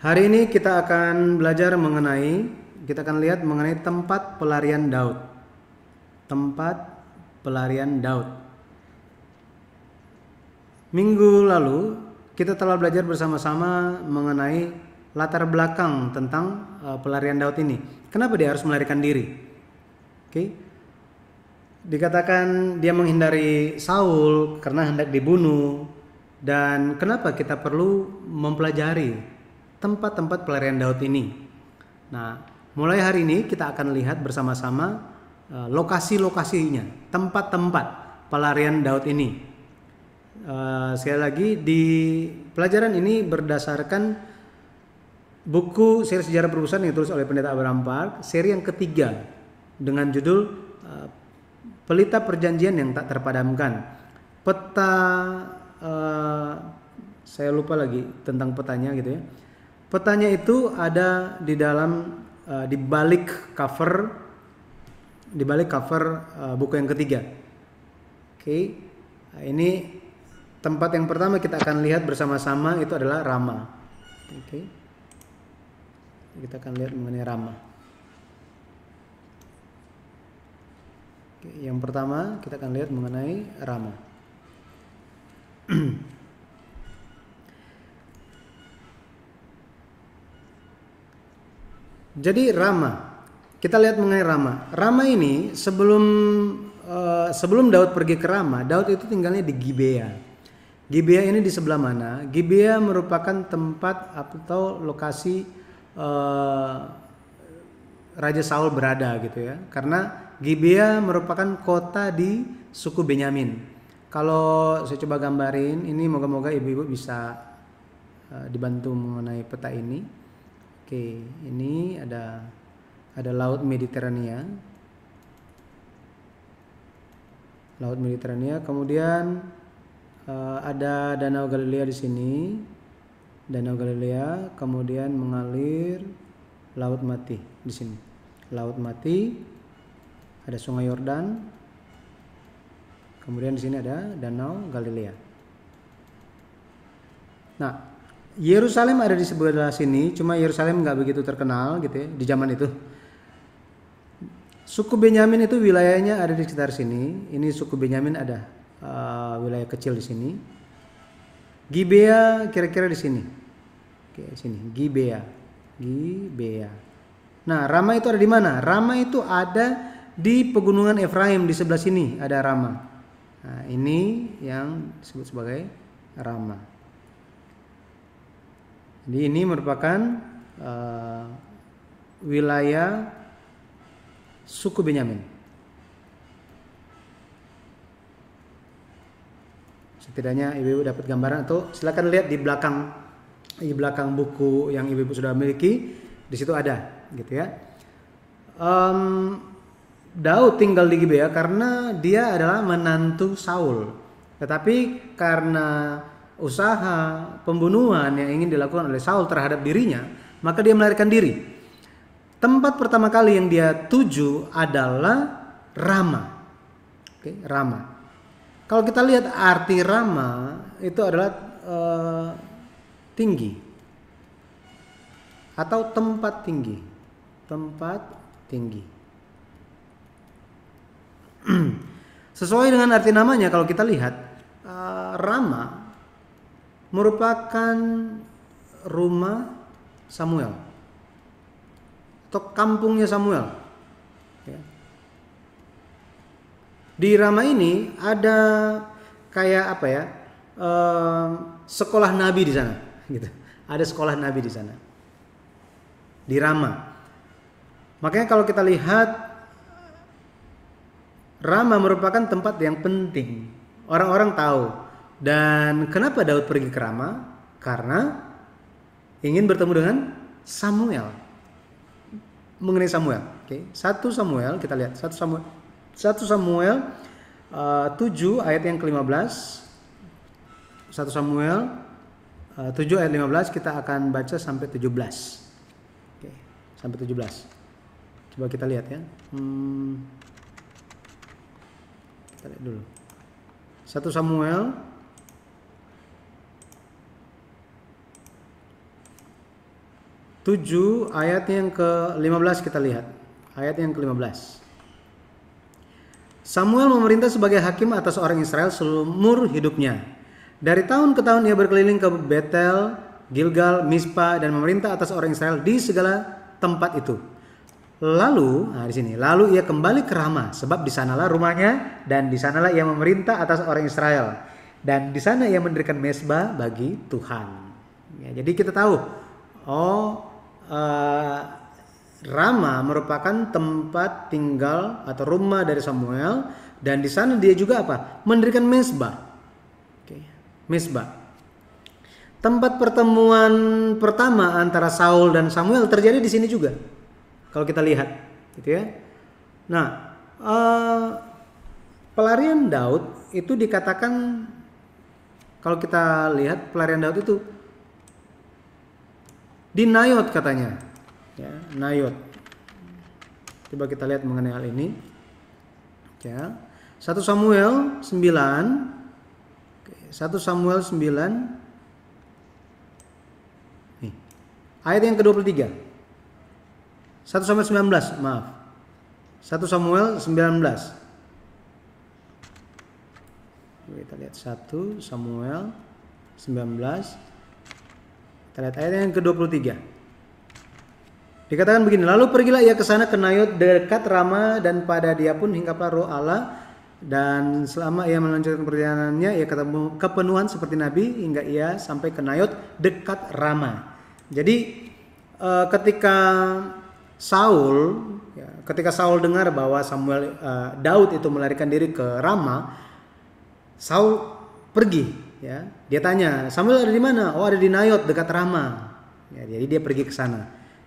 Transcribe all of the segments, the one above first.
Hari ini kita akan belajar mengenai kita akan lihat mengenai tempat pelarian Daud. Tempat pelarian Daud. Minggu lalu kita telah belajar bersama-sama mengenai latar belakang tentang eh, pelarian Daud ini. Kenapa dia harus melarikan diri? Oke. Okay. Dikatakan dia menghindari Saul karena hendak dibunuh dan kenapa kita perlu mempelajari tempat-tempat pelarian Daud ini. Nah, mulai hari ini kita akan lihat bersama-sama eh, lokasi-lokasinya, tempat-tempat pelarian Daud ini. Eh, sekali lagi di pelajaran ini berdasarkan buku seri sejarah perusahaan yang ditulis oleh Pendeta Abraham Park, seri yang ketiga dengan judul eh, Pelita Perjanjian yang tak terpadamkan. Peta uh, saya lupa lagi tentang petanya gitu ya petanya itu ada di dalam uh, di balik cover di balik cover uh, buku yang ketiga. Oke. Okay. ini tempat yang pertama kita akan lihat bersama-sama itu adalah Rama. Oke. Okay. Kita akan lihat mengenai Rama. Oke, yang pertama kita akan lihat mengenai Rama. Jadi Rama, kita lihat mengenai Rama. Rama ini sebelum eh, sebelum Daud pergi ke Rama, Daud itu tinggalnya di Gibea. Gibea ini di sebelah mana? Gibea merupakan tempat atau lokasi eh, Raja Saul berada gitu ya. Karena Gibea merupakan kota di suku Benyamin. Kalau saya coba gambarin, ini moga-moga ibu-ibu bisa eh, dibantu mengenai peta ini. Oke, ini ada ada laut Mediterania. Laut Mediterania, kemudian eh, ada Danau Galilea di sini. Danau Galilea kemudian mengalir Laut Mati di sini. Laut Mati ada Sungai Yordan. Kemudian di sini ada Danau Galilea. Nah, Yerusalem ada di sebelah sini, cuma Yerusalem nggak begitu terkenal gitu ya di zaman itu. Suku Benyamin itu wilayahnya ada di sekitar sini. Ini suku Benyamin ada uh, wilayah kecil di sini. Gibea kira-kira di sini. Oke, sini Gibea. Gibea. Nah, Rama itu ada di mana? Rama itu ada di pegunungan Efraim di sebelah sini ada Rama. Nah, ini yang disebut sebagai Rama. Jadi ini merupakan uh, wilayah suku Benyamin. Setidaknya ibu-ibu dapat gambaran atau silakan lihat di belakang di belakang buku yang ibu-ibu sudah miliki di situ ada gitu ya. Um, Daud tinggal di Gibea karena dia adalah menantu Saul. Tetapi karena usaha pembunuhan yang ingin dilakukan oleh Saul terhadap dirinya, maka dia melarikan diri. Tempat pertama kali yang dia tuju adalah Rama. Oke, Rama. Kalau kita lihat arti Rama itu adalah e, tinggi atau tempat tinggi. Tempat tinggi. Sesuai dengan arti namanya kalau kita lihat eh, Rama merupakan rumah Samuel atau kampungnya Samuel. Ya. Di Rama ini ada kayak apa ya eh, sekolah Nabi di sana, gitu. Ada sekolah Nabi di sana di Rama. Makanya kalau kita lihat Rama merupakan tempat yang penting. Orang-orang tahu dan kenapa Daud pergi ke Rama? Karena ingin bertemu dengan Samuel. Mengenai Samuel, oke. Okay. Satu Samuel kita lihat. Satu Samuel. Satu Samuel eh, uh, 7 ayat yang ke-15. Satu Samuel eh, uh, 7 ayat 15 kita akan baca sampai 17. Oke, okay. sampai 17. Coba kita lihat ya. Hmm. Kita lihat dulu. Satu Samuel 7 ayat yang ke-15 kita lihat. Ayat yang ke-15. Samuel memerintah sebagai hakim atas orang Israel seumur hidupnya. Dari tahun ke tahun ia berkeliling ke Betel, Gilgal, Mispa dan memerintah atas orang Israel di segala tempat itu. Lalu, nah di sini, lalu ia kembali ke Rama sebab di sanalah rumahnya dan di sanalah ia memerintah atas orang Israel dan di sana ia mendirikan mesbah bagi Tuhan. Ya, jadi kita tahu, oh Eh, Rama merupakan tempat tinggal atau rumah dari Samuel dan di sana dia juga apa? Mendirikan mesbah. mesbah. Tempat pertemuan pertama antara Saul dan Samuel terjadi di sini juga. Kalau kita lihat, gitu ya. Nah, uh, pelarian Daud itu dikatakan kalau kita lihat pelarian Daud itu di Nayot katanya. Ya, Nayot. Coba kita lihat mengenai hal ini. Ya. 1 Samuel 9 1 Samuel 9 Nih. Ayat yang ke-23. 1 Samuel 19, maaf. 1 Samuel 19. Kita lihat 1 Samuel 19 kita lihat ayat yang ke-23. Dikatakan begini, lalu pergilah ia ke sana ke Nayot dekat Rama dan pada dia pun hinggaplah roh Allah dan selama ia melanjutkan perjalanannya ia ketemu kepenuhan seperti Nabi hingga ia sampai ke Nayot dekat Rama. Jadi eh, ketika Saul ya, ketika Saul dengar bahwa Samuel eh, Daud itu melarikan diri ke Rama, Saul pergi ya dia tanya Samuel ada di mana oh ada di Nayot dekat Rama ya, jadi dia pergi ke sana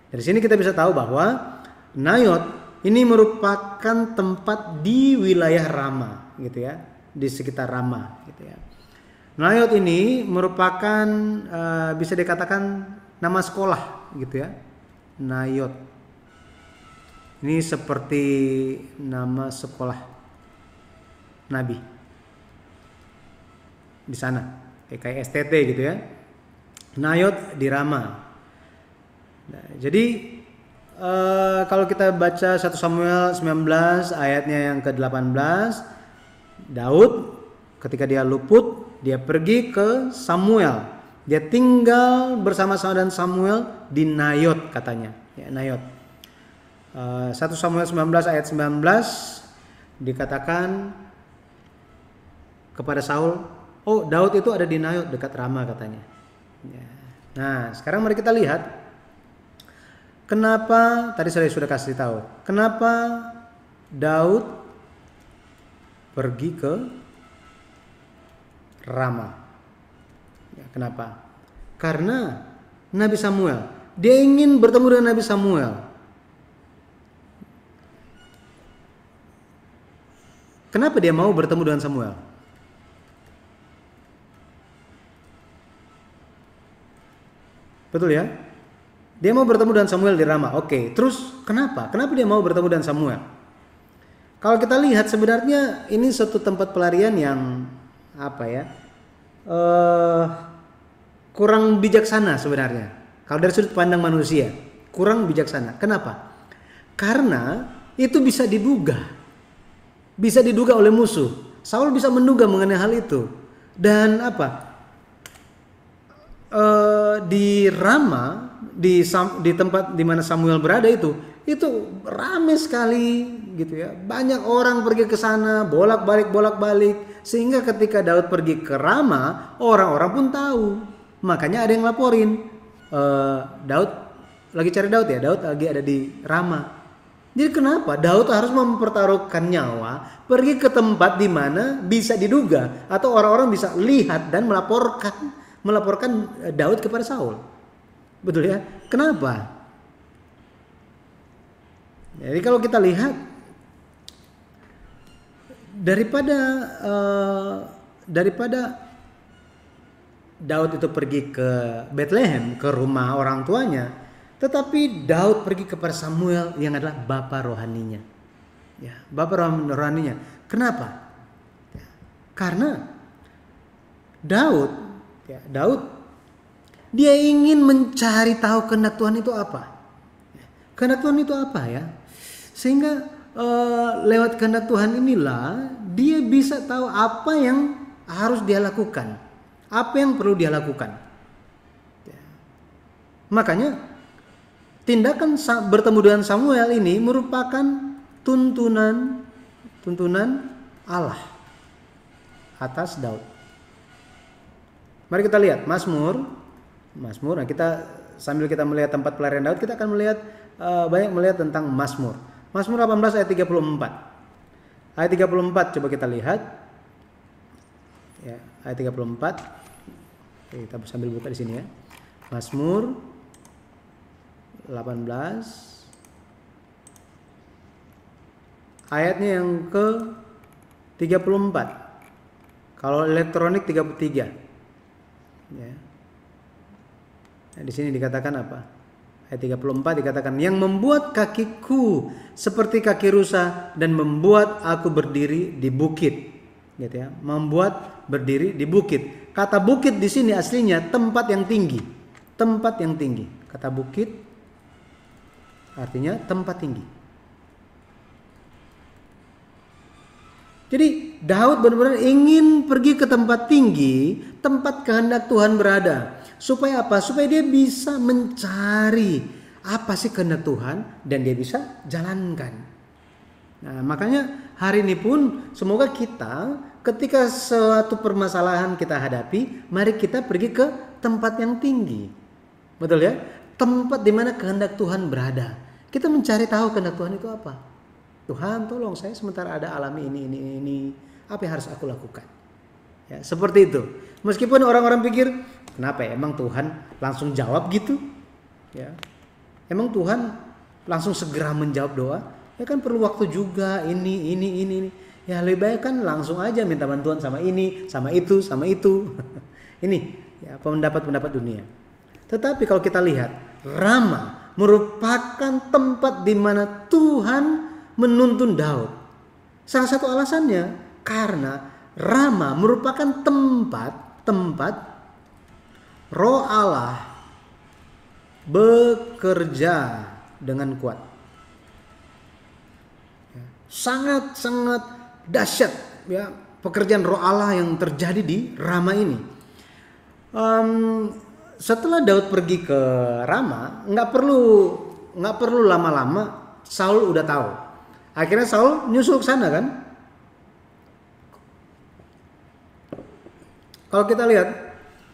dari sini kita bisa tahu bahwa Nayot ini merupakan tempat di wilayah Rama gitu ya di sekitar Rama gitu ya Nayot ini merupakan uh, bisa dikatakan nama sekolah gitu ya Nayot ini seperti nama sekolah Nabi di sana kayak kayak STT gitu ya Nayot di Rama nah, jadi Uh, kalau kita baca 1 Samuel 19 ayatnya yang ke-18 Daud ketika dia luput dia pergi ke Samuel dia tinggal bersama-sama dan Samuel di Nayot katanya ya, Nayot uh, eh, 1 Samuel 19 ayat 19 dikatakan kepada Saul Oh, Daud itu ada di Nayot dekat Rama katanya. Ya. Nah, sekarang mari kita lihat kenapa tadi saya sudah kasih tahu. Kenapa Daud pergi ke Rama? Ya, kenapa? Karena Nabi Samuel, dia ingin bertemu dengan Nabi Samuel. Kenapa dia mau bertemu dengan Samuel? Betul ya? Dia mau bertemu dengan Samuel di Rama. Oke, terus kenapa? Kenapa dia mau bertemu dengan Samuel? Kalau kita lihat sebenarnya ini satu tempat pelarian yang apa ya? Uh, kurang bijaksana sebenarnya. Kalau dari sudut pandang manusia, kurang bijaksana. Kenapa? Karena itu bisa diduga. Bisa diduga oleh musuh. Saul bisa menduga mengenai hal itu. Dan apa? Eh, di Rama di di tempat di mana Samuel berada itu itu rame sekali gitu ya. Banyak orang pergi ke sana, bolak-balik bolak-balik sehingga ketika Daud pergi ke Rama, orang-orang pun tahu. Makanya ada yang laporin uh, Daud lagi cari Daud ya, Daud lagi ada di Rama. Jadi kenapa Daud harus mempertaruhkan nyawa pergi ke tempat di mana bisa diduga atau orang-orang bisa lihat dan melaporkan melaporkan eh, Daud kepada Saul. Betul ya? Kenapa? Jadi kalau kita lihat daripada uh, daripada Daud itu pergi ke Bethlehem ke rumah orang tuanya, tetapi Daud pergi kepada Samuel yang adalah bapa rohaninya. Ya, bapa rohaninya. Kenapa? Ya, karena Daud ya, Daud dia ingin mencari tahu kehendak Tuhan itu apa kehendak Tuhan itu apa ya sehingga uh, lewat kehendak Tuhan inilah dia bisa tahu apa yang harus dia lakukan apa yang perlu dia lakukan ya. makanya tindakan bertemu dengan Samuel ini merupakan tuntunan tuntunan Allah atas Daud Mari kita lihat Mazmur. Mazmur. Nah, kita sambil kita melihat tempat pelarian Daud, kita akan melihat uh, banyak melihat tentang Mazmur. Mazmur 18 ayat 34. Ayat 34 coba kita lihat. Ya, ayat 34. Oke, kita sambil buka di sini ya. Mazmur 18 Ayatnya yang ke 34. Kalau elektronik 33 ya. Nah, di sini dikatakan apa? Ayat 34 dikatakan yang membuat kakiku seperti kaki rusa dan membuat aku berdiri di bukit. Gitu ya, membuat berdiri di bukit. Kata bukit di sini aslinya tempat yang tinggi. Tempat yang tinggi. Kata bukit artinya tempat tinggi. Jadi Daud benar-benar ingin pergi ke tempat tinggi, tempat kehendak Tuhan berada. Supaya apa? Supaya dia bisa mencari apa sih kehendak Tuhan dan dia bisa jalankan. Nah, makanya hari ini pun semoga kita ketika suatu permasalahan kita hadapi, mari kita pergi ke tempat yang tinggi. Betul ya? Tempat di mana kehendak Tuhan berada. Kita mencari tahu kehendak Tuhan itu apa. Tuhan tolong saya sementara ada alami ini ini ini apa yang harus aku lakukan ya seperti itu meskipun orang-orang pikir kenapa ya emang Tuhan langsung jawab gitu ya emang Tuhan langsung segera menjawab doa ya kan perlu waktu juga ini ini ini, ini. ya lebih baik kan langsung aja minta bantuan sama ini sama itu sama itu ini ya pendapat-pendapat dunia tetapi kalau kita lihat Rama merupakan tempat di mana Tuhan menuntun Daud. Salah satu alasannya karena Rama merupakan tempat tempat roh Allah bekerja dengan kuat. Ya, sangat-sangat dahsyat ya pekerjaan roh Allah yang terjadi di Rama ini. Um, setelah Daud pergi ke Rama, nggak perlu nggak perlu lama-lama Saul udah tahu Akhirnya Saul nyusul ke sana kan. Kalau kita lihat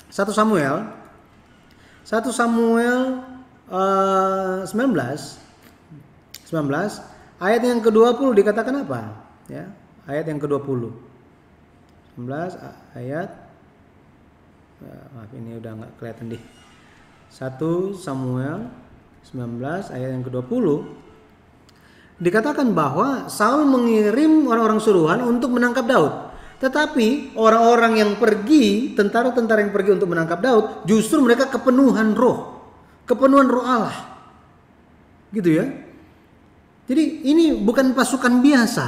1 Samuel 1 Samuel uh, 19 19 ayat yang ke-20 dikatakan apa? Ya, ayat yang ke-20. 19 ayat eh, maaf ini udah nggak kelihatan deh. 1 Samuel 19 ayat yang ke-20 dikatakan bahwa Saul mengirim orang-orang suruhan untuk menangkap Daud. Tetapi orang-orang yang pergi, tentara-tentara yang pergi untuk menangkap Daud, justru mereka kepenuhan roh, kepenuhan roh Allah. Gitu ya. Jadi ini bukan pasukan biasa.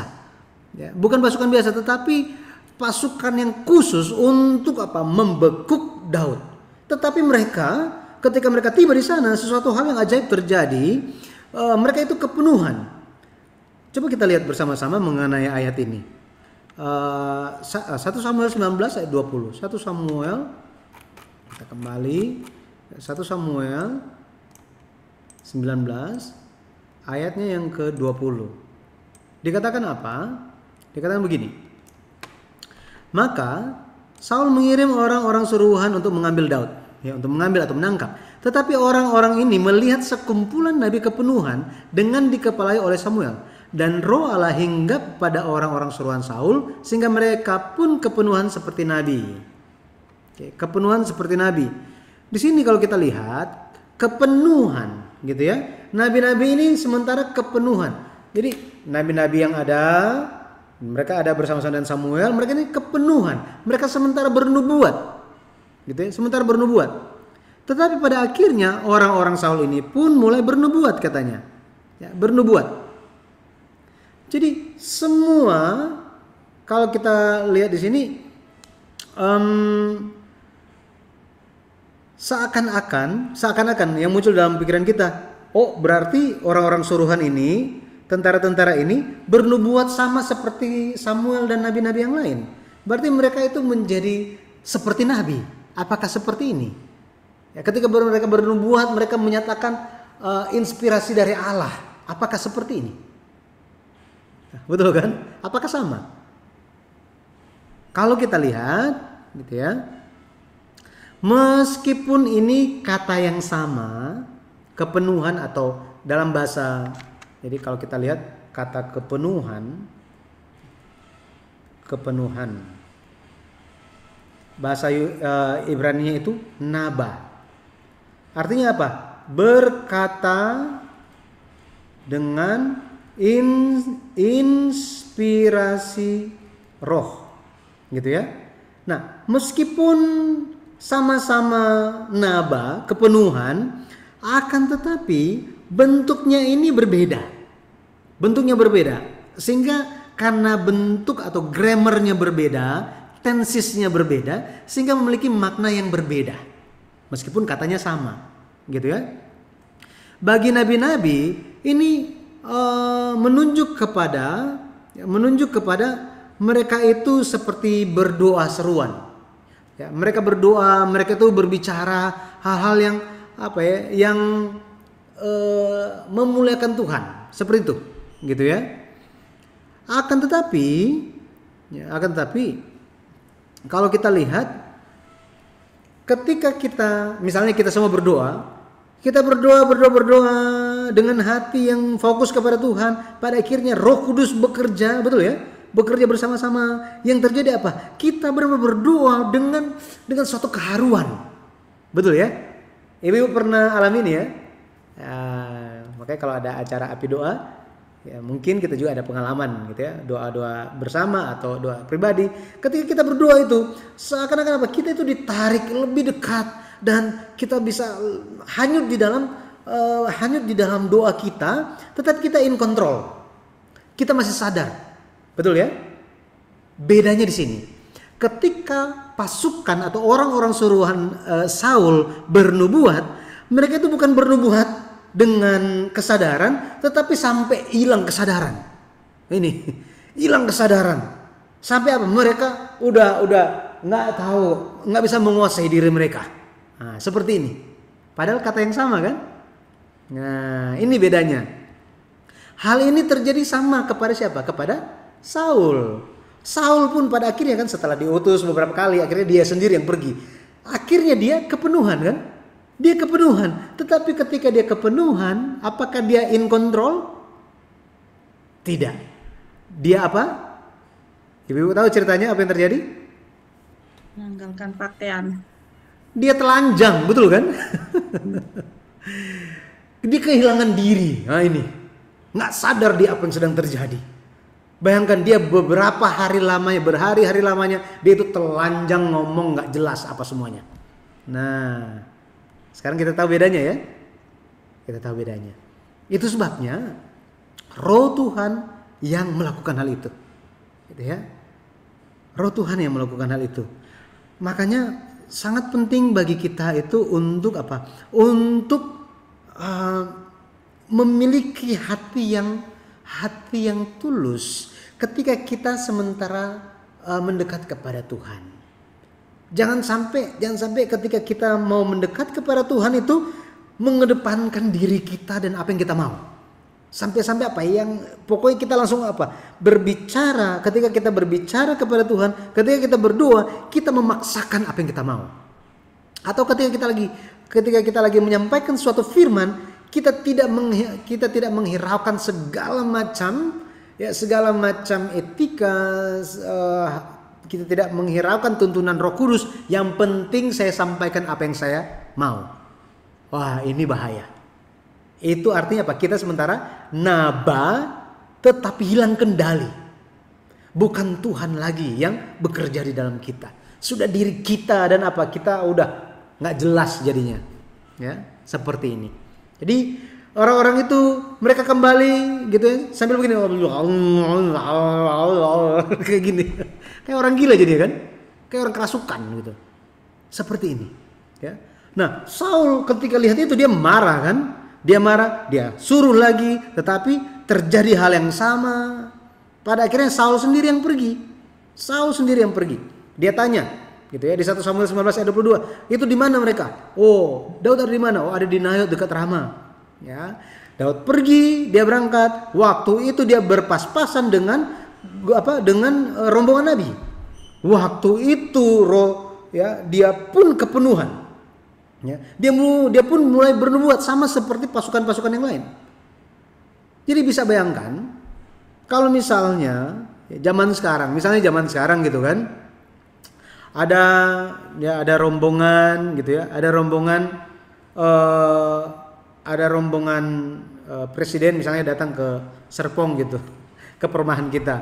Ya, bukan pasukan biasa tetapi pasukan yang khusus untuk apa? membekuk Daud. Tetapi mereka ketika mereka tiba di sana sesuatu hal yang ajaib terjadi. E, mereka itu kepenuhan Coba kita lihat bersama-sama mengenai ayat ini. Uh, eh, 1 eh, Samuel 19 ayat 20. 1 Samuel kita kembali 1 Samuel 19 ayatnya yang ke-20. Dikatakan apa? Dikatakan begini. Maka Saul mengirim orang-orang suruhan untuk mengambil Daud, ya untuk mengambil atau menangkap. Tetapi orang-orang ini melihat sekumpulan nabi kepenuhan dengan dikepalai oleh Samuel dan roh Allah hinggap pada orang-orang suruhan Saul sehingga mereka pun kepenuhan seperti nabi. Oke, kepenuhan seperti nabi. Di sini kalau kita lihat kepenuhan gitu ya. Nabi-nabi ini sementara kepenuhan. Jadi nabi-nabi yang ada mereka ada bersama-sama dengan Samuel, mereka ini kepenuhan. Mereka sementara bernubuat. Gitu ya, sementara bernubuat. Tetapi pada akhirnya orang-orang Saul ini pun mulai bernubuat katanya. Ya, bernubuat. Jadi semua kalau kita lihat di sini um, seakan-akan seakan-akan yang muncul dalam pikiran kita, oh berarti orang-orang suruhan ini, tentara-tentara ini bernubuat sama seperti Samuel dan nabi-nabi yang lain. Berarti mereka itu menjadi seperti nabi. Apakah seperti ini? Ya, ketika mereka bernubuat, mereka menyatakan uh, inspirasi dari Allah. Apakah seperti ini? Betul kan? Apakah sama? Kalau kita lihat gitu ya. Meskipun ini kata yang sama, kepenuhan atau dalam bahasa jadi kalau kita lihat kata kepenuhan kepenuhan bahasa eh, Ibrani-nya itu naba. Artinya apa? Berkata dengan in, inspirasi roh gitu ya nah meskipun sama-sama naba kepenuhan akan tetapi bentuknya ini berbeda bentuknya berbeda sehingga karena bentuk atau grammarnya berbeda tensisnya berbeda sehingga memiliki makna yang berbeda meskipun katanya sama gitu ya bagi nabi-nabi ini Eh, menunjuk kepada ya, menunjuk kepada mereka itu seperti berdoa seruan. Ya, mereka berdoa, mereka itu berbicara hal-hal yang apa ya, yang uh, memuliakan Tuhan, seperti itu, gitu ya. Akan tetapi, ya, akan tetapi kalau kita lihat ketika kita misalnya kita semua berdoa, kita berdoa, berdoa, berdoa, dengan hati yang fokus kepada Tuhan, pada akhirnya Roh Kudus bekerja, betul ya? Bekerja bersama-sama. Yang terjadi apa? Kita benar berdoa dengan dengan suatu keharuan. Betul ya? Ibu-ibu pernah ini ya? ya? makanya kalau ada acara api doa, ya mungkin kita juga ada pengalaman gitu ya doa-doa bersama atau doa pribadi ketika kita berdoa itu seakan-akan apa kita itu ditarik lebih dekat dan kita bisa hanyut di dalam uh, eh, hanyut di dalam doa kita, tetap kita in control. Kita masih sadar. Betul ya? Bedanya di sini. Ketika pasukan atau orang-orang suruhan uh, Saul bernubuat, mereka itu bukan bernubuat dengan kesadaran, tetapi sampai hilang kesadaran. Ini hilang kesadaran. Sampai apa? Mereka udah udah nggak tahu, nggak bisa menguasai diri mereka. Nah, seperti ini. Padahal kata yang sama kan? Nah, ini bedanya. Hal ini terjadi sama kepada siapa? Kepada Saul. Saul pun pada akhirnya kan setelah diutus beberapa kali akhirnya dia sendiri yang pergi. Akhirnya dia kepenuhan kan? Dia kepenuhan. Tetapi ketika dia kepenuhan, apakah dia in control? Tidak. Dia apa? Ibu-ibu tahu ceritanya apa yang terjadi? Menanggalkan pakaian. Dia telanjang, betul kan? Dia kehilangan diri. Nah ini. Nggak sadar dia apa yang sedang terjadi. Bayangkan dia beberapa hari lamanya, berhari-hari lamanya, dia itu telanjang ngomong nggak jelas apa semuanya. Nah, sekarang kita tahu bedanya ya. Kita tahu bedanya. Itu sebabnya roh Tuhan yang melakukan hal itu. Gitu ya. Roh Tuhan yang melakukan hal itu. Makanya sangat penting bagi kita itu untuk apa? Untuk uh, memiliki hati yang hati yang tulus ketika kita sementara uh, mendekat kepada Tuhan. Jangan sampai jangan sampai ketika kita mau mendekat kepada Tuhan itu mengedepankan diri kita dan apa yang kita mau. Sampai-sampai apa yang pokoknya kita langsung apa? Berbicara ketika kita berbicara kepada Tuhan, ketika kita berdoa, kita memaksakan apa yang kita mau. Atau ketika kita lagi ketika kita lagi menyampaikan suatu firman, kita tidak kita tidak menghiraukan segala macam ya segala macam etika uh, kita tidak menghiraukan tuntunan Roh Kudus, yang penting saya sampaikan apa yang saya mau. Wah, ini bahaya. Itu artinya apa? Kita sementara naba tetapi hilang kendali. Bukan Tuhan lagi yang bekerja di dalam kita. Sudah diri kita dan apa? Kita udah nggak jelas jadinya ya seperti ini jadi orang-orang itu mereka kembali gitu ya, sambil begini oh, kayak gini kayak orang gila jadi kan kayak orang kerasukan gitu seperti ini ya nah Saul ketika lihat itu dia marah kan dia marah dia suruh lagi tetapi terjadi hal yang sama pada akhirnya Saul sendiri yang pergi Saul sendiri yang pergi dia tanya gitu ya di 1 Samuel 19 ayat 22 itu di mana mereka oh Daud ada di mana oh ada di Nayot dekat Rama ya Daud pergi dia berangkat waktu itu dia berpas-pasan dengan apa dengan eh, rombongan Nabi waktu itu roh ya dia pun kepenuhan ya dia mu, dia pun mulai bernubuat sama seperti pasukan-pasukan yang lain jadi bisa bayangkan kalau misalnya ya, zaman sekarang misalnya zaman sekarang gitu kan ada ya ada rombongan gitu ya ada rombongan uh, ada rombongan uh, presiden misalnya datang ke Serpong gitu ke perumahan kita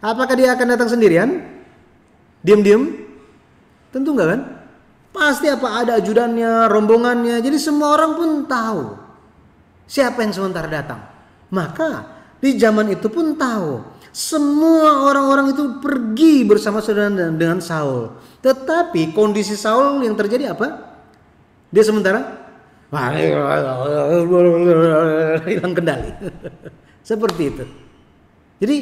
apakah dia akan datang sendirian diem diem tentu enggak kan pasti apa ada ajudannya rombongannya jadi semua orang pun tahu siapa yang sebentar datang maka di zaman itu pun tahu semua orang-orang itu pergi bersama saudara dengan Saul tetapi kondisi Saul yang terjadi apa? Dia sementara hilang kendali. Seperti itu. Jadi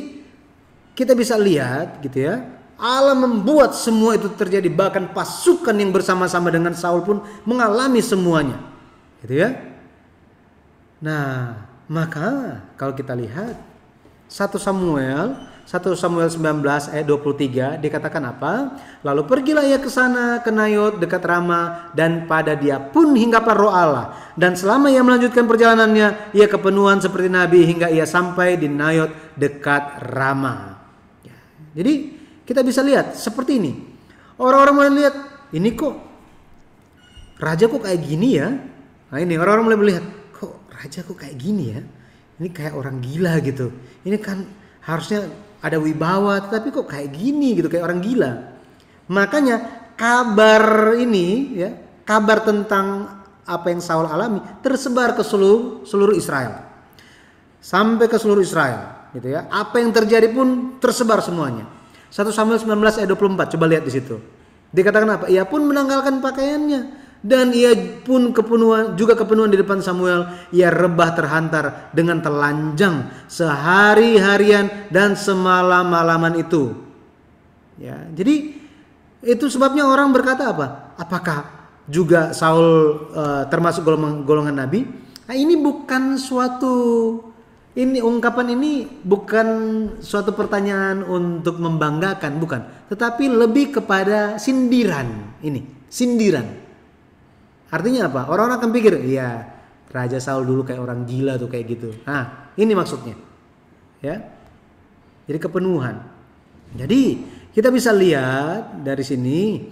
kita bisa lihat gitu ya, Allah membuat semua itu terjadi bahkan pasukan yang bersama-sama dengan Saul pun mengalami semuanya. Gitu ya. Nah, maka kalau kita lihat satu Samuel 1 Samuel 19 ayat 23 dikatakan apa? Lalu pergilah ia ke sana ke Nayot dekat Rama dan pada dia pun hingga roh Allah dan selama ia melanjutkan perjalanannya ia kepenuhan seperti nabi hingga ia sampai di Nayot dekat Rama. Ya, jadi kita bisa lihat seperti ini. Orang-orang mulai lihat ini kok raja kok kayak gini ya. Nah ini orang-orang mulai melihat kok raja kok kayak gini ya. Ini kayak orang gila gitu. Ini kan harusnya ada wibawa, tetapi kok kayak gini gitu, kayak orang gila. Makanya kabar ini ya, kabar tentang apa yang Saul alami tersebar ke seluruh seluruh Israel. Sampai ke seluruh Israel, gitu ya. Apa yang terjadi pun tersebar semuanya. 1 Samuel 19 ayat 24, coba lihat di situ. Dikatakan apa? Ia pun menanggalkan pakaiannya dan ia pun kepenuhan juga kepenuhan di depan Samuel ia rebah terhantar dengan telanjang sehari-harian dan semalam-malaman itu ya jadi itu sebabnya orang berkata apa apakah juga Saul uh, termasuk golongan, golongan nabi nah, ini bukan suatu ini ungkapan ini bukan suatu pertanyaan untuk membanggakan bukan tetapi lebih kepada sindiran ini sindiran Artinya apa? Orang-orang akan pikir, ya Raja Saul dulu kayak orang gila tuh kayak gitu. Nah, ini maksudnya. Ya. Jadi kepenuhan. Jadi kita bisa lihat dari sini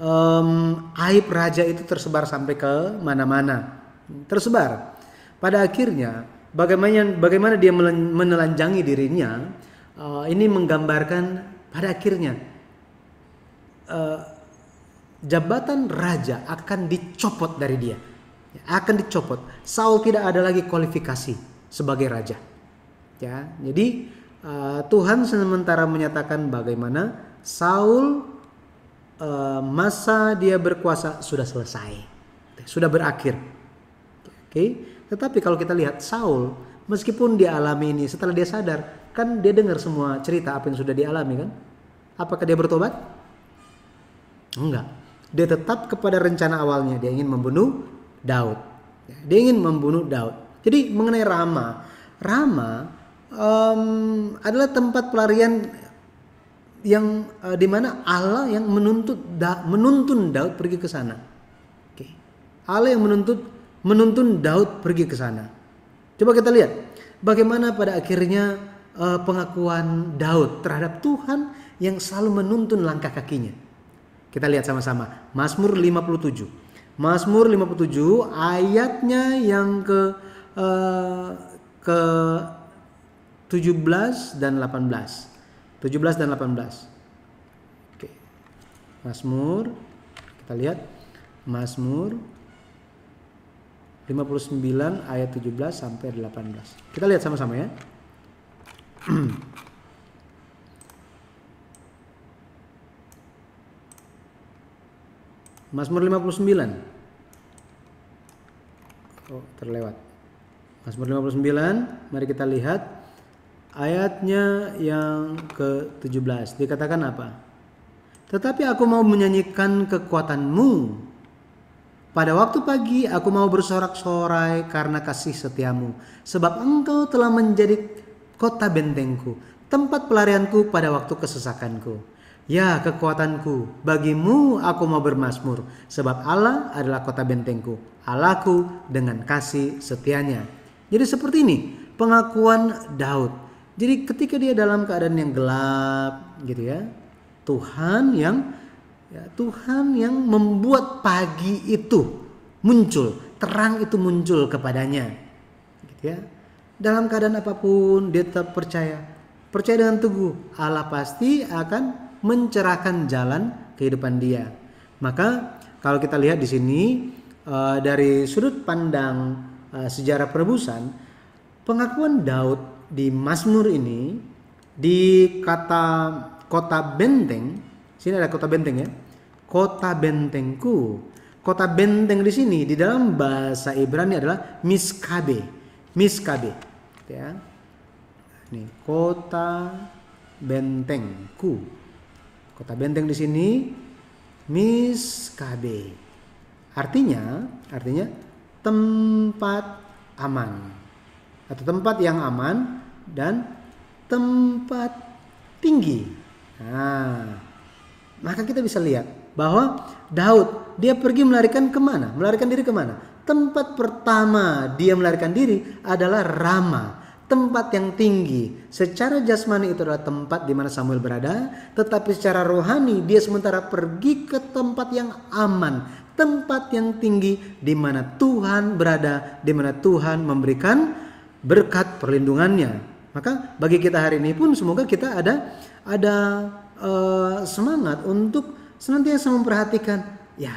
um, aib raja itu tersebar sampai ke mana-mana. Tersebar. Pada akhirnya bagaimana bagaimana dia menelanjangi dirinya uh, ini menggambarkan pada akhirnya uh, jabatan raja akan dicopot dari dia. Ya, akan dicopot. Saul tidak ada lagi kualifikasi sebagai raja. Ya, jadi uh, Tuhan sementara menyatakan bagaimana Saul uh, masa dia berkuasa sudah selesai, sudah berakhir. Oke, okay? tetapi kalau kita lihat Saul meskipun dia alami ini setelah dia sadar kan dia dengar semua cerita apa yang sudah dialami kan? Apakah dia bertobat? Enggak dia tetap kepada rencana awalnya dia ingin membunuh Daud dia ingin membunuh Daud jadi mengenai Rama Rama um, adalah tempat pelarian yang uh, eh, dimana Allah yang menuntut da, menuntun Daud pergi ke sana okay. Allah yang menuntut menuntun Daud pergi ke sana coba kita lihat bagaimana pada akhirnya uh, pengakuan Daud terhadap Tuhan yang selalu menuntun langkah kakinya kita lihat sama-sama. Mazmur 57. Mazmur 57 ayatnya yang ke uh, ke 17 dan 18. 17 dan 18. Oke. Mazmur kita lihat Mazmur 59 ayat 17 sampai 18. Kita lihat sama-sama ya. Mazmur 59. Oh, terlewat. Mazmur 59, mari kita lihat ayatnya yang ke-17. Dikatakan apa? Tetapi aku mau menyanyikan kekuatanmu. Pada waktu pagi aku mau bersorak-sorai karena kasih setiamu. Sebab engkau telah menjadi kota bentengku, tempat pelarianku pada waktu kesesakanku. Ya kekuatanku, bagimu aku mau bermasmur, sebab Allah adalah kota bentengku, Allahku dengan kasih setianya. Jadi seperti ini pengakuan Daud. Jadi ketika dia dalam keadaan yang gelap gitu ya, Tuhan yang ya, Tuhan yang membuat pagi itu muncul, terang itu muncul kepadanya. Gitu ya. Dalam keadaan apapun dia tetap percaya. Percaya dengan teguh, Allah pasti akan mencerahkan jalan kehidupan dia. Maka kalau kita lihat di sini eh, dari sudut pandang eh, sejarah perebusan, pengakuan Daud di Mazmur ini di kata kota Benteng, sini ada kota Benteng ya. Kota Bentengku. Kota Benteng di sini di dalam bahasa Ibrani adalah Miskabe. Miskabe gitu ya. ini kota Bentengku Kota Benteng di sini kb Artinya, artinya tempat aman atau tempat yang aman dan tempat tinggi. Nah, maka kita bisa lihat bahwa Daud dia pergi melarikan kemana? Melarikan diri kemana? Tempat pertama dia melarikan diri adalah Rama tempat yang tinggi. Secara jasmani itu adalah tempat di mana Samuel berada, tetapi secara rohani dia sementara pergi ke tempat yang aman, tempat yang tinggi di mana Tuhan berada, di mana Tuhan memberikan berkat perlindungannya. Maka bagi kita hari ini pun semoga kita ada ada uh, semangat untuk senantiasa memperhatikan ya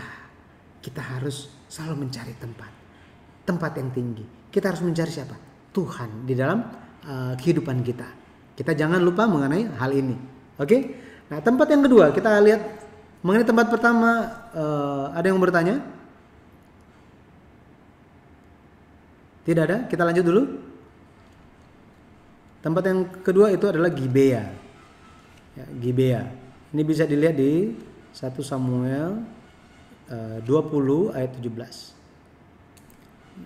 kita harus selalu mencari tempat tempat yang tinggi. Kita harus mencari siapa? Tuhan di dalam uh, kehidupan kita. Kita jangan lupa mengenai hal ini. Oke? Okay? Nah, tempat yang kedua kita lihat mengenai tempat pertama uh, ada yang bertanya? Tidak ada? Kita lanjut dulu. Tempat yang kedua itu adalah Gibea. Ya, Gibea. Ini bisa dilihat di 1 Samuel eh, uh, 20 ayat 17.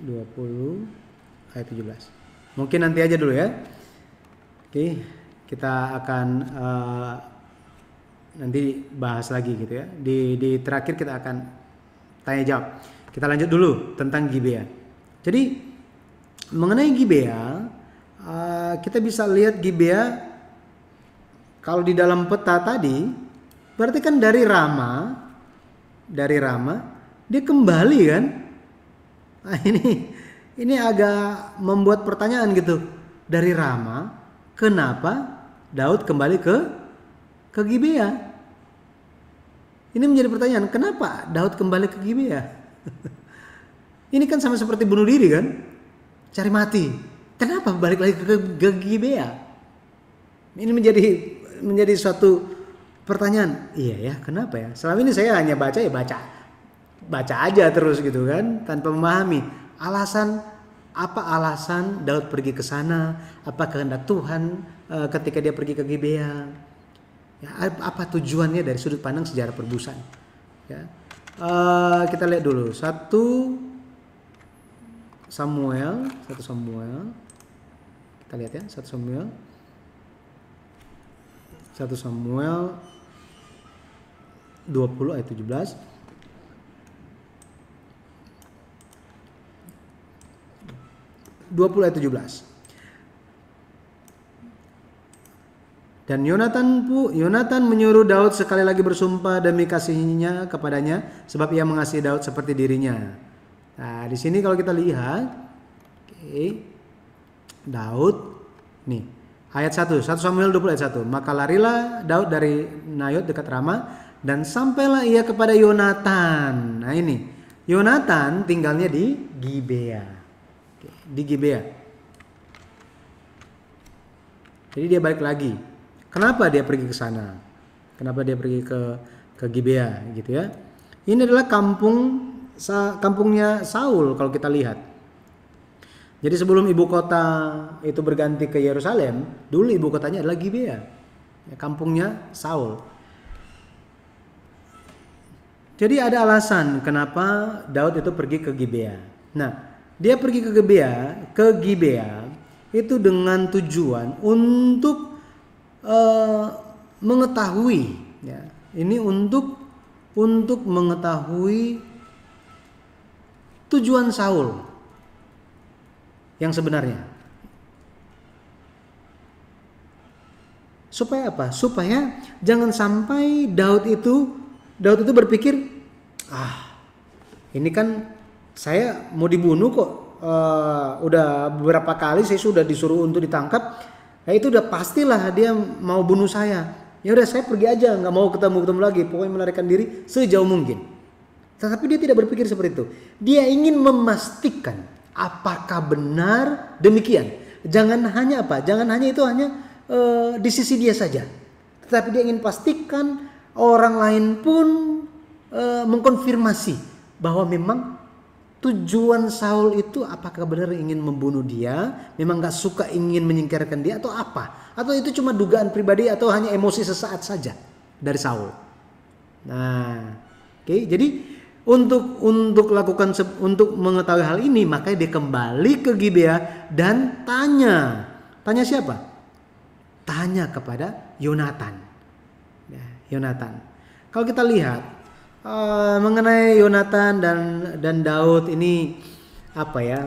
20 ayat 17. Mungkin nanti aja dulu ya. Oke, kita akan uh, nanti bahas lagi gitu ya. Di di terakhir kita akan tanya jawab. Kita lanjut dulu tentang Gibea. Jadi mengenai Gibea, uh, kita bisa lihat Gibea kalau di dalam peta tadi berarti kan dari Rama dari Rama dia kembali kan nah, ini ini agak membuat pertanyaan gitu dari Rama kenapa Daud kembali ke ke Gibea ini menjadi pertanyaan kenapa Daud kembali ke Gibea ini kan sama seperti bunuh diri kan cari mati kenapa balik lagi ke, ke Gibea ini menjadi menjadi suatu pertanyaan iya ya kenapa ya selama ini saya hanya baca ya baca baca aja terus gitu kan tanpa memahami alasan apa alasan Daud pergi ke sana? Apa kehendak Tuhan e, ketika dia pergi ke Gibea? Ya, apa tujuannya dari sudut pandang sejarah perbusan? Ya. e, kita lihat dulu satu Samuel, satu Samuel. Kita lihat ya, satu Samuel. Satu Samuel 20 ayat 17. 20 ayat 17. Dan Yonatan pu, Yonatan menyuruh Daud sekali lagi bersumpah demi kasihnya kepadanya sebab ia mengasihi Daud seperti dirinya. Nah, di sini kalau kita lihat oke okay, Daud nih ayat 1 1 Samuel 20 ayat 1. Maka larilah Daud dari Nayot dekat Rama dan sampailah ia kepada Yonatan. Nah ini Yonatan tinggalnya di Gibeah di Gibea. Jadi dia balik lagi. Kenapa dia pergi ke sana? Kenapa dia pergi ke ke Gibea gitu ya? Ini adalah kampung kampungnya Saul kalau kita lihat. Jadi sebelum ibu kota itu berganti ke Yerusalem, dulu ibu kotanya adalah Gibea, ya, kampungnya Saul. Jadi ada alasan kenapa Daud itu pergi ke Gibea. Nah, dia pergi ke Gibea, ke Gibea itu dengan tujuan untuk uh, mengetahui ya. Ini untuk untuk mengetahui tujuan Saul yang sebenarnya. Supaya apa? Supaya jangan sampai Daud itu Daud itu berpikir, ah, ini kan saya mau dibunuh kok uh, udah beberapa kali saya sudah disuruh untuk ditangkap ya itu udah pastilah dia mau bunuh saya ya udah saya pergi aja nggak mau ketemu ketemu lagi pokoknya melarikan diri sejauh mungkin tetapi dia tidak berpikir seperti itu dia ingin memastikan apakah benar demikian jangan hanya apa jangan hanya itu hanya uh, di sisi dia saja tetapi dia ingin pastikan orang lain pun uh, mengkonfirmasi bahwa memang tujuan Saul itu apakah benar ingin membunuh dia memang gak suka ingin menyingkirkan dia atau apa atau itu cuma dugaan pribadi atau hanya emosi sesaat saja dari Saul nah oke okay, jadi untuk untuk lakukan untuk mengetahui hal ini makanya dia kembali ke Gibea dan tanya tanya siapa tanya kepada Yonatan ya, Yonatan kalau kita lihat uh, mengenai Yonatan dan dan Daud ini apa ya?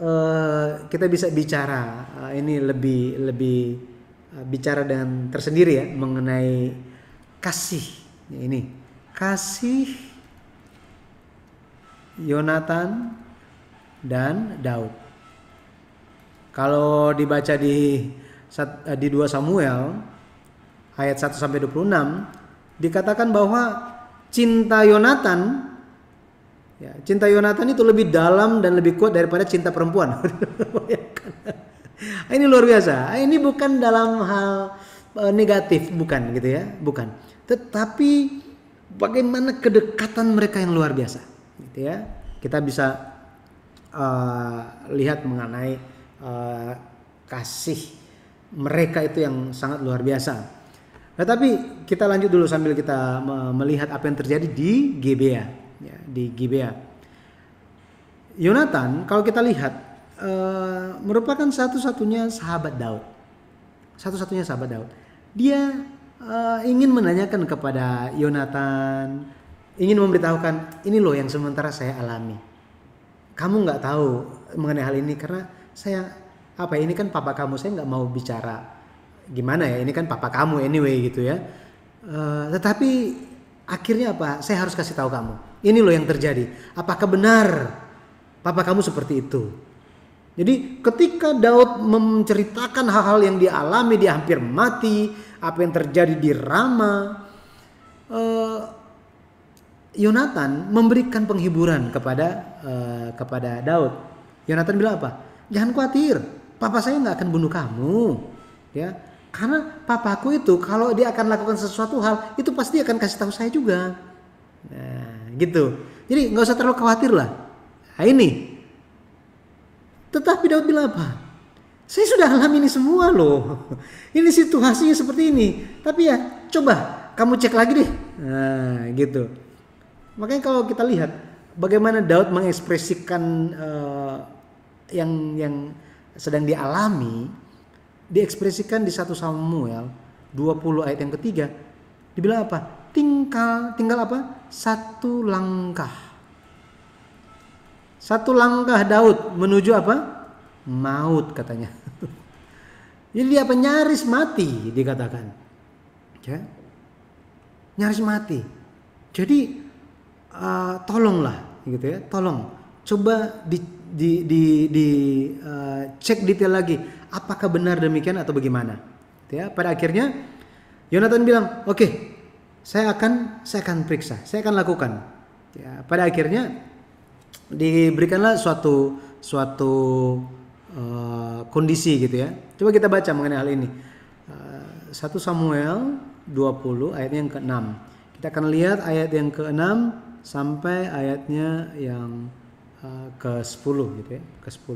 Uh, kita bisa bicara uh, ini lebih lebih uh, bicara dan tersendiri ya mengenai kasih ini kasih Yonatan dan Daud. Kalau dibaca di di 2 Samuel ayat 1 sampai 26 dikatakan bahwa cinta Yonatan ya, cinta Yonatan itu lebih dalam dan lebih kuat daripada cinta perempuan ini luar biasa ini bukan dalam hal e, negatif bukan gitu ya bukan tetapi bagaimana kedekatan mereka yang luar biasa gitu ya kita bisa uh, lihat mengenai uh, kasih mereka itu yang sangat luar biasa Nah, tapi kita lanjut dulu sambil kita melihat apa yang terjadi di Gibea, ya, di Gibea. Yonatan, kalau kita lihat, uh, merupakan satu-satunya sahabat Daud. Satu-satunya sahabat Daud. Dia uh, ingin menanyakan kepada Yonatan, ingin memberitahukan, ini loh yang sementara saya alami. Kamu nggak tahu mengenai hal ini karena saya apa ini kan papa kamu saya nggak mau bicara gimana ya ini kan papa kamu anyway gitu ya uh, tetapi akhirnya apa saya harus kasih tahu kamu ini loh yang terjadi apakah benar papa kamu seperti itu jadi ketika Daud menceritakan hal-hal yang dialami dia hampir mati apa yang terjadi di Rama uh, Yonatan memberikan penghiburan kepada uh, kepada Daud Yonatan bilang apa jangan khawatir papa saya nggak akan bunuh kamu ya karena papaku itu kalau dia akan lakukan sesuatu hal itu pasti akan kasih tahu saya juga. Nah, gitu. Jadi nggak usah terlalu khawatir lah. Nah, ini. Tetapi Daud bilang apa? Saya sudah alami ini semua loh. Ini situasinya seperti ini. Tapi ya coba kamu cek lagi deh. Nah, gitu. Makanya kalau kita lihat bagaimana Daud mengekspresikan uh, yang yang sedang dialami, diekspresikan di satu Samuel 20 ayat yang ketiga dibilang apa? Tinggal tinggal apa? Satu langkah. Satu langkah Daud menuju apa? Maut katanya. Jadi dia apa nyaris mati dikatakan. Ya. Nyaris mati. Jadi uh, tolonglah gitu ya, tolong coba di di di, di uh, cek detail lagi apakah benar demikian atau bagaimana ya pada akhirnya Yonatan bilang oke okay, saya akan saya akan periksa saya akan lakukan ya pada akhirnya diberikanlah suatu suatu uh, kondisi gitu ya coba kita baca mengenai hal ini uh, eh, 1 Samuel 20 ayatnya yang ke-6 kita akan lihat ayat yang ke-6 sampai ayatnya yang uh, eh, ke-10 gitu ya ke-10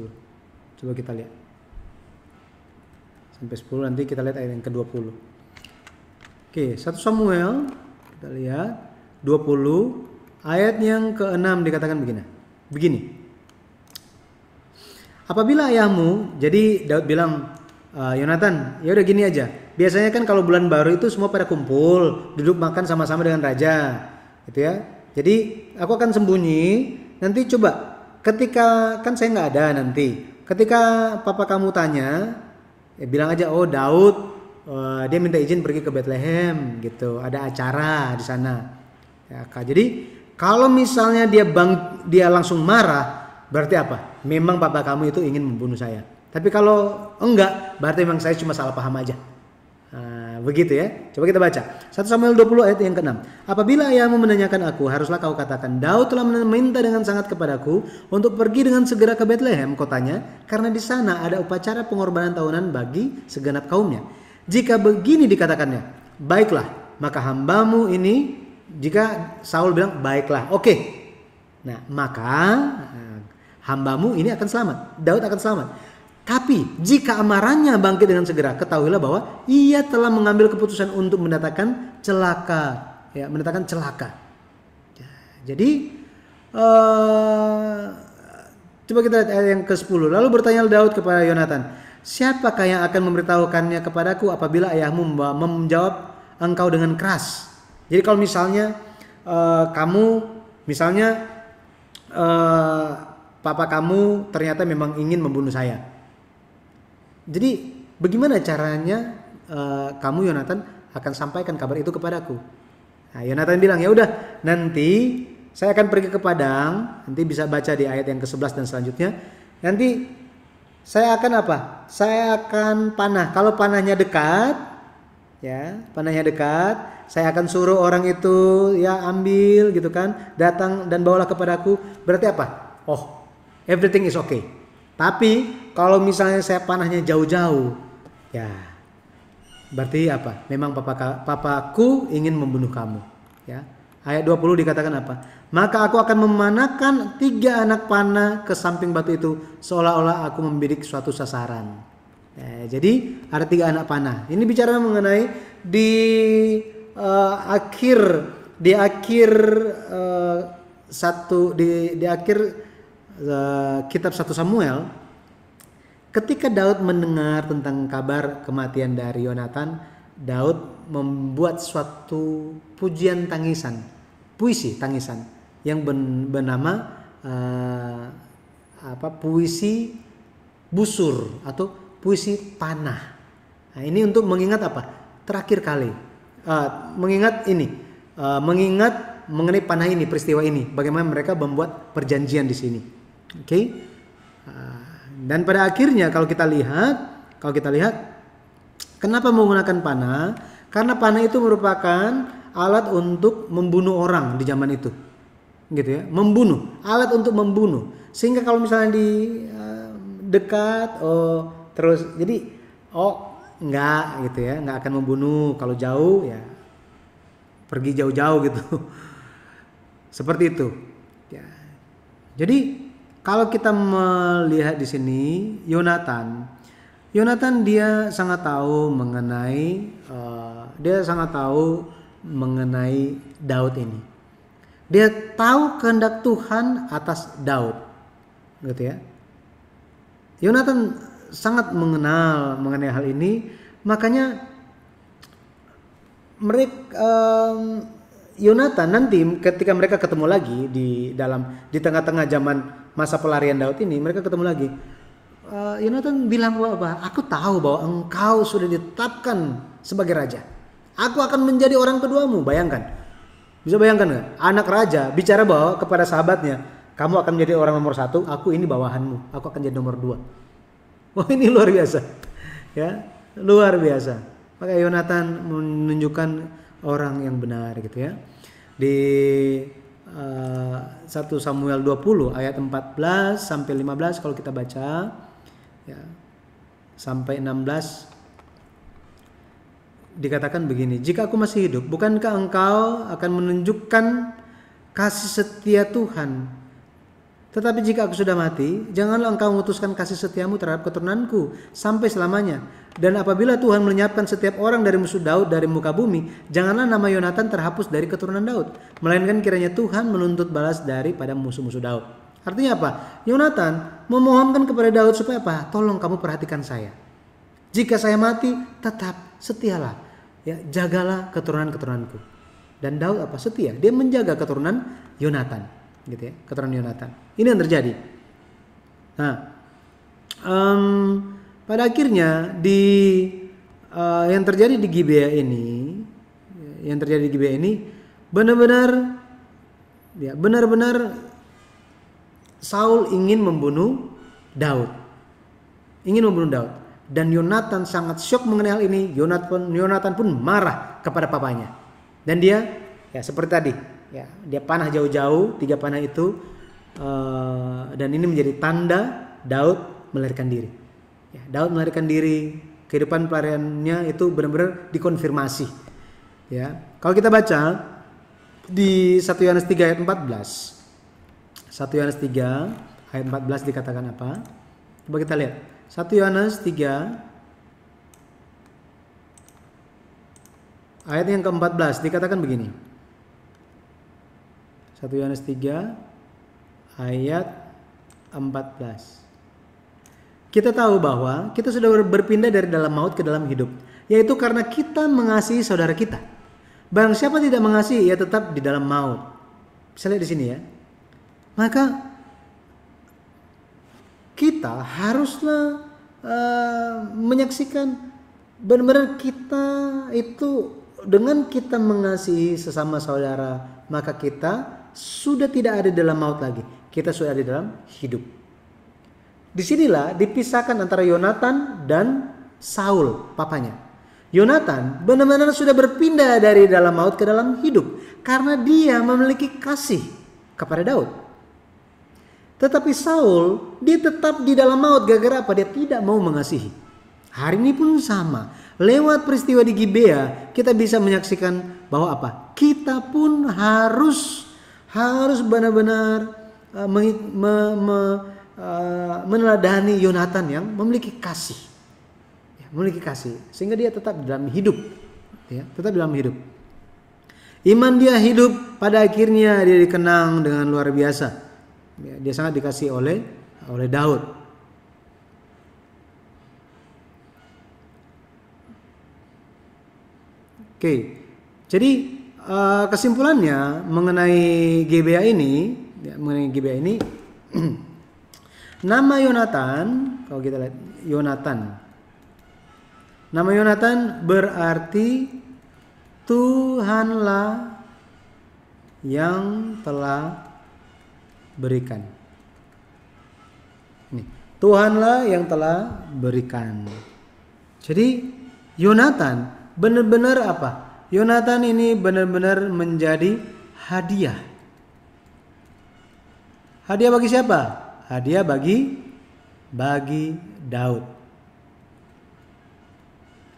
coba kita lihat sampai 10 nanti kita lihat ayat yang ke-20. Oke, 1 Samuel kita lihat 20 ayat yang ke-6 dikatakan begini. Begini. Apabila ayahmu, jadi Daud bilang, eh, Yonatan, ya udah gini aja. Biasanya kan kalau bulan baru itu semua pada kumpul, duduk makan sama-sama dengan raja, gitu ya. Jadi aku akan sembunyi. Nanti coba, ketika kan saya nggak ada nanti. Ketika papa kamu tanya, ya bilang aja oh Daud uh, dia minta izin pergi ke Bethlehem gitu ada acara di sana ya kak jadi kalau misalnya dia bang dia langsung marah berarti apa memang papa kamu itu ingin membunuh saya tapi kalau enggak berarti memang saya cuma salah paham aja Begitu ya. Coba kita baca. 1 Samuel 20 ayat yang ke-6. Apabila ayahmu menanyakan aku, haruslah kau katakan, Daud telah meminta dengan sangat kepadaku untuk pergi dengan segera ke Bethlehem kotanya, karena di sana ada upacara pengorbanan tahunan bagi segenap kaumnya. Jika begini dikatakannya, baiklah, maka hambamu ini, jika Saul bilang, baiklah, oke. Okay. Nah, maka eh, hambamu ini akan selamat. Daud akan selamat. Tapi jika amarannya bangkit dengan segera, ketahuilah bahwa ia telah mengambil keputusan untuk mendatangkan celaka, ya, mendatangkan celaka. Ya, jadi uh, coba kita lihat ayat yang ke-10. Lalu bertanya Daud kepada Yonatan, "Siapakah yang akan memberitahukannya kepadaku apabila ayahmu menjawab engkau dengan keras?" Jadi kalau misalnya uh, kamu misalnya uh, papa kamu ternyata memang ingin membunuh saya jadi bagaimana caranya uh, kamu Yonatan akan sampaikan kabar itu kepadaku? Nah, Yonatan bilang ya udah nanti saya akan pergi ke Padang, nanti bisa baca di ayat yang ke-11 dan selanjutnya. Nanti saya akan apa? Saya akan panah. Kalau panahnya dekat, ya, panahnya dekat, saya akan suruh orang itu ya ambil gitu kan, datang dan bawalah kepadaku. Berarti apa? Oh, everything is okay. Tapi kalau misalnya saya panahnya jauh-jauh, ya berarti apa? Memang papa, papaku ingin membunuh kamu. Ya. Ayat 20 dikatakan apa? Maka aku akan memanahkan tiga anak panah ke samping batu itu seolah-olah aku membidik suatu sasaran. Ya, jadi ada tiga anak panah. Ini bicara mengenai di uh, akhir di akhir uh, satu di di akhir uh, kitab satu Samuel Ketika Daud mendengar tentang kabar kematian dari Yonatan, Daud membuat suatu pujian tangisan, puisi tangisan yang bernama uh, apa puisi busur atau puisi panah. Nah, ini untuk mengingat apa? Terakhir kali uh, mengingat ini, uh, mengingat mengenai panah ini, peristiwa ini, bagaimana mereka membuat perjanjian di sini. Oke. Okay? Dan pada akhirnya kalau kita lihat, kalau kita lihat kenapa menggunakan panah? Karena panah itu merupakan alat untuk membunuh orang di zaman itu. Gitu ya, membunuh, alat untuk membunuh. Sehingga kalau misalnya di eh, dekat oh terus jadi oh enggak gitu ya, enggak akan membunuh. Kalau jauh ya pergi jauh-jauh gitu. Seperti itu. Ya. Jadi kalau kita melihat di sini Yonatan, Yonatan dia sangat tahu mengenai uh, dia sangat tahu mengenai Daud ini. Dia tahu kehendak Tuhan atas Daud. Gitu ya. Yonatan sangat mengenal mengenai hal ini, makanya mereka um, Yonatan nanti ketika mereka ketemu lagi di dalam di tengah-tengah zaman masa pelarian Daud ini mereka ketemu lagi uh, Yonatan bilang bahwa aku tahu bahwa engkau sudah ditetapkan sebagai raja aku akan menjadi orang keduamu bayangkan bisa bayangkan nggak anak raja bicara bahwa kepada sahabatnya kamu akan menjadi orang nomor satu aku ini bawahanmu aku akan jadi nomor dua wah ini luar biasa ya luar biasa maka Yonatan menunjukkan orang yang benar gitu ya. Di uh, eh, 1 Samuel 20 ayat 14 sampai 15 kalau kita baca ya sampai 16 dikatakan begini, "Jika aku masih hidup, bukankah engkau akan menunjukkan kasih setia Tuhan tetapi jika aku sudah mati, janganlah engkau memutuskan kasih setiamu terhadap keturunanku sampai selamanya. Dan apabila Tuhan menyiapkan setiap orang dari musuh Daud dari muka bumi, janganlah nama Yonatan terhapus dari keturunan Daud, melainkan kiranya Tuhan menuntut balas daripada musuh-musuh Daud. Artinya apa? Yonatan memohonkan kepada Daud supaya apa? Tolong kamu perhatikan saya. Jika saya mati, tetap setialah. Ya, jagalah keturunan-keturunanku. Dan Daud apa? Setia. Dia menjaga keturunan Yonatan, gitu ya. Keturunan Yonatan. Ini yang terjadi. Nah, um, pada akhirnya di uh, yang terjadi di Gibea ini, yang terjadi di Gibea ini benar-benar ya benar-benar Saul ingin membunuh Daud. Ingin membunuh Daud. Dan Yonatan sangat syok mengenai hal ini. Yonatan pun, Yonatan pun marah kepada papanya. Dan dia ya seperti tadi, ya dia panah jauh-jauh, tiga panah itu uh, dan ini menjadi tanda Daud melarikan diri. Ya, Daud melarikan diri, kehidupan pelariannya itu benar-benar dikonfirmasi. Ya. Kalau kita baca di 1 Yohanes 3 ayat 14. 1 Yohanes 3 ayat 14 dikatakan apa? Coba kita lihat. 1 Yohanes 3 Ayat yang ke-14 dikatakan begini. 1 Yohanes 3 ayat 14. Kita tahu bahwa kita sudah berpindah dari dalam maut ke dalam hidup, yaitu karena kita mengasihi saudara kita. Barang siapa tidak mengasihi, ia tetap di dalam maut. Bisa lihat di sini ya. Maka kita haruslah uh, menyaksikan benar-benar kita itu dengan kita mengasihi sesama saudara, maka kita sudah tidak ada dalam maut lagi. Kita sudah ada dalam hidup. Disinilah dipisahkan antara Yonatan dan Saul, papanya. Yonatan benar-benar sudah berpindah dari dalam maut ke dalam hidup karena dia memiliki kasih kepada Daud. Tetapi Saul, dia tetap di dalam maut gara-gara apa? Dia tidak mau mengasihi. Hari ini pun sama. Lewat peristiwa di Gibea, kita bisa menyaksikan bahwa apa? Kita pun harus harus benar-benar uh, me, me, me, Eh, meneladani Yonatan yang memiliki kasih, ya, memiliki kasih, sehingga dia tetap dalam hidup, ya, tetap dalam hidup. Iman dia hidup, pada akhirnya dia dikenang dengan luar biasa. Ya, dia sangat dikasih oleh oleh Daud. Oke, jadi eh, kesimpulannya mengenai GBA ini, ya, mengenai GBA ini Nama Yonatan, kalau kita lihat Yonatan. Nama Yonatan berarti Tuhanlah yang telah berikan. Nih, Tuhanlah yang telah berikan. Jadi Yonatan benar-benar apa? Yonatan ini benar-benar menjadi hadiah. Hadiah bagi siapa? hadiah bagi bagi Daud.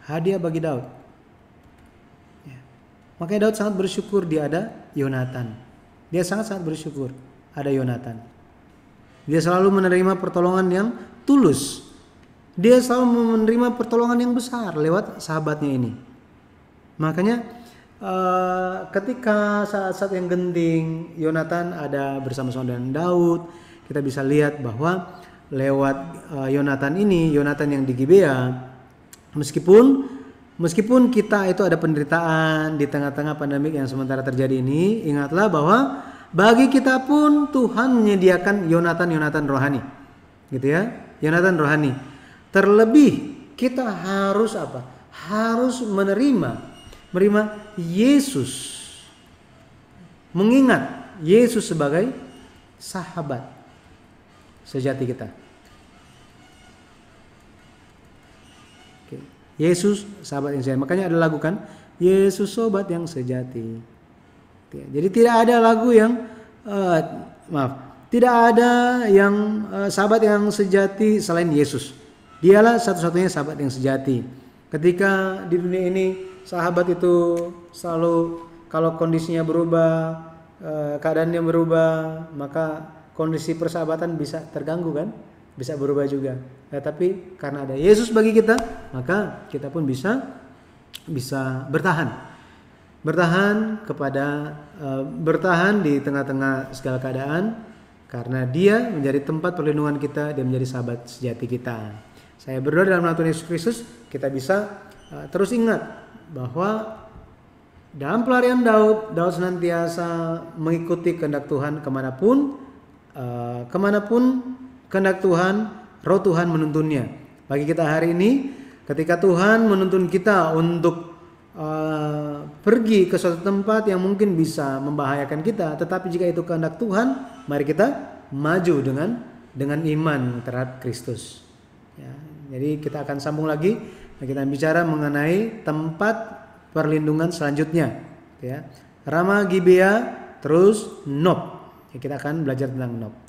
Hadiah bagi Daud. Ya. Makanya Daud sangat bersyukur dia ada Yonatan. Dia sangat-sangat bersyukur ada Yonatan. Dia selalu menerima pertolongan yang tulus. Dia selalu menerima pertolongan yang besar lewat sahabatnya ini. Makanya uh, ketika saat-saat yang genting Yonatan ada bersama-sama dengan Daud, kita bisa lihat bahwa lewat uh, Yonatan ini, Yonatan yang di Gibea, meskipun meskipun kita itu ada penderitaan di tengah-tengah pandemik yang sementara terjadi ini, ingatlah bahwa bagi kita pun Tuhan menyediakan Yonatan-Yonatan rohani. Gitu ya. Yonatan rohani. Terlebih kita harus apa? Harus menerima menerima Yesus. Mengingat Yesus sebagai sahabat sejati kita. Yesus sahabat yang sejati. Makanya ada lagu kan, Yesus sobat yang sejati. Ya, jadi tidak ada lagu yang uh, maaf, tidak ada yang uh, sahabat yang sejati selain Yesus. Dialah satu-satunya sahabat yang sejati. Ketika di dunia ini sahabat itu selalu kalau kondisinya berubah, eh, keadaannya berubah, maka kondisi persahabatan bisa terganggu kan bisa berubah juga ya, tapi karena ada Yesus bagi kita maka kita pun bisa bisa bertahan bertahan kepada uh, bertahan di tengah-tengah segala keadaan karena dia menjadi tempat perlindungan kita dia menjadi sahabat sejati kita saya berdoa dalam nama Tuhan Yesus Kristus kita bisa uh, terus ingat bahwa dalam pelarian Daud, Daud senantiasa mengikuti kehendak Tuhan kemanapun Eh, kemanapun kehendak Tuhan, roh Tuhan menuntunnya. Bagi kita hari ini, ketika Tuhan menuntun kita untuk uh, pergi ke suatu tempat yang mungkin bisa membahayakan kita, tetapi jika itu kehendak Tuhan, mari kita maju dengan dengan iman terhadap Kristus. Ya, jadi kita akan sambung lagi kita bicara mengenai tempat perlindungan selanjutnya. Ya, Rama Gibea terus Nob. Ya, kita akan belajar tentang knob